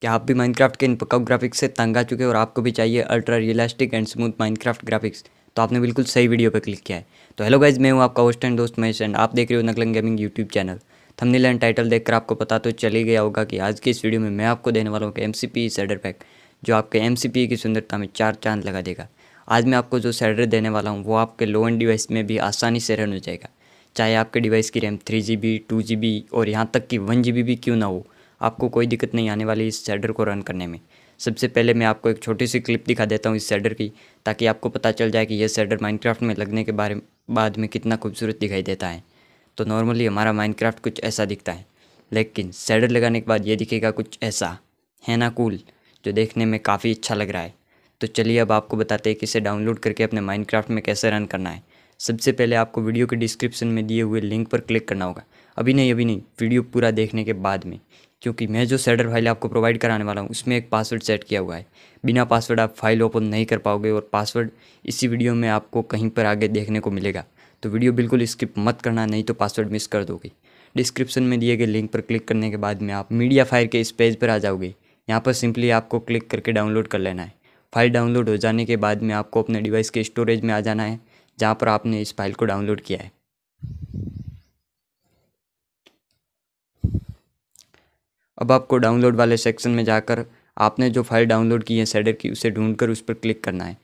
क्या आप भी माइनक्राफ्ट के इन पकअप ग्राफिक्स से तंग आ चुके हैं और आपको भी चाहिए ultra realistic and smooth Minecraft graphics तो आपने बिल्कुल सही वीडियो पर क्लिक किया है तो हेलो गाइज मैं हूँ आपका होस्ट एंड दोस्त महेश एंड आप देख रहे हो नकलंग gaming YouTube channel thumbnail and title देखकर आपको पता तो चल ही गया होगा कि आज की इस वीडियो में मैं आपको देने वाला हूँ M C P shader pack जो आपके एम सी पी की सुंदरता में चार चांद लगा देगा आज मैं आपको जो सैडर देने वाला हूँ वो आपके लो एंड डिवाइस में भी आसानी से रन हो जाएगा चाहे आपके डिवाइस की RAM three G B two G B और यहाँ तक कि वन जी बी भी क्यों ना हो आपको कोई दिक्कत नहीं आने वाली इस शेडर को रन करने में सबसे पहले मैं आपको एक छोटी सी क्लिप दिखा देता हूँ इस शेडर की ताकि आपको पता चल जाए कि यह शेडर माइनक्राफ्ट में लगने के बारे बाद में कितना खूबसूरत दिखाई देता है तो नॉर्मली हमारा माइनक्राफ्ट कुछ ऐसा दिखता है लेकिन शेडर लगाने के बाद ये दिखेगा कुछ ऐसा है ना कूल जो देखने में काफ़ी अच्छा लग रहा है तो चलिए अब आपको बताते हैं कि इसे डाउनलोड करके अपने माइनक्राफ्ट में कैसे रन करना है सबसे पहले आपको वीडियो के डिस्क्रिप्शन में दिए हुए लिंक पर क्लिक करना होगा अभी नहीं अभी नहीं वीडियो पूरा देखने के बाद में क्योंकि मैं जो सेडर फाइल आपको प्रोवाइड कराने वाला हूँ उसमें एक पासवर्ड सेट किया हुआ है बिना पासवर्ड आप फाइल ओपन नहीं कर पाओगे और पासवर्ड इसी वीडियो में आपको कहीं पर आगे देखने को मिलेगा तो वीडियो बिल्कुल स्किप मत करना नहीं तो पासवर्ड मिस कर दोगे डिस्क्रिप्शन में दिए गए लिंक पर क्लिक करने के बाद में आप मीडिया फायर के इस पेज पर आ जाओगे यहाँ पर सिंपली आपको क्लिक करके डाउनलोड कर लेना है फाइल डाउनलोड हो जाने के बाद में आपको अपने डिवाइस के स्टोरेज में आ जाना है जहाँ पर आपने इस फाइल को डाउनलोड किया है अब आपको डाउनलोड वाले सेक्शन में जाकर आपने जो फाइल डाउनलोड की है सेडर की उसे ढूंढकर उस पर क्लिक करना है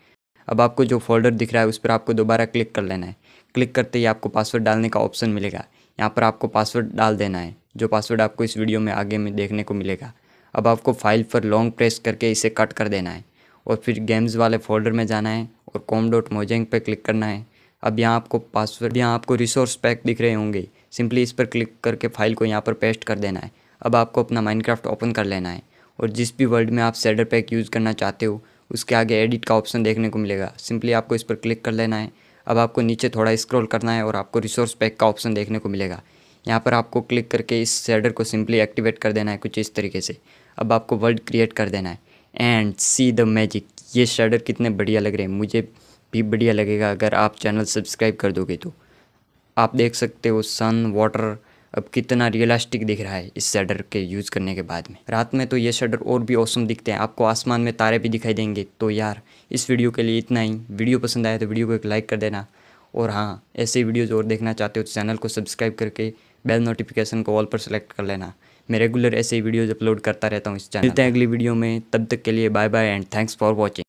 अब आपको जो फोल्डर दिख रहा है उस पर आपको दोबारा क्लिक कर लेना है क्लिक करते ही आपको पासवर्ड डालने का ऑप्शन मिलेगा यहाँ पर आपको पासवर्ड डाल देना है जो पासवर्ड आपको इस वीडियो में आगे में देखने को मिलेगा अब आपको फाइल पर लॉन्ग प्रेस करके इसे कट कर देना है और फिर गेम्स वाले फोल्डर में जाना है और कॉम डॉट मोजेंग पर क्लिक करना है अब यहाँ आपको पासवर्ड यहाँ आपको रिसोर्स पैक दिख रहे होंगे सिंपली इस पर क्लिक करके फाइल को यहाँ पर पेस्ट कर देना है अब आपको अपना माइनक्राफ्ट ओपन कर लेना है और जिस भी वर्ल्ड में आप सेडर पैक यूज़ करना चाहते हो उसके आगे एडिट का ऑप्शन देखने को मिलेगा सिंपली आपको इस पर क्लिक कर लेना है अब आपको नीचे थोड़ा स्क्रॉल करना है और आपको रिसोर्स पैक का ऑप्शन देखने को मिलेगा यहाँ पर आपको क्लिक करके इस सेडर को सिंपली एक्टिवेट कर देना है कुछ इस तरीके से अब आपको वर्ल्ड क्रिएट कर देना है एंड सी द मैजिक ये शेडर कितने बढ़िया लग रहे हैं मुझे भी बढ़िया लगेगा अगर आप चैनल सब्सक्राइब कर दोगे तो आप देख सकते हो सन वाटर अब कितना रियलिस्टिक दिख रहा है इस शेडर के यूज़ करने के बाद में रात में तो ये शेडर और भी औसम दिखते हैं आपको आसमान में तारे भी दिखाई देंगे तो यार इस वीडियो के लिए इतना ही वीडियो पसंद आया तो वीडियो को एक लाइक कर देना और हाँ ऐसे वीडियोज़ और देखना चाहते हो तो चैनल को सब्सक्राइब करके बेल नोटिफिकेशन को ऑल पर सेलेक्ट कर लेना मैं रेगुलर ऐसे वीडियोज़ अपलोड करता रहता हूँ इस चैनल मिलते हैं अगली वीडियो में तब तक के लिए bye bye and thanks for watching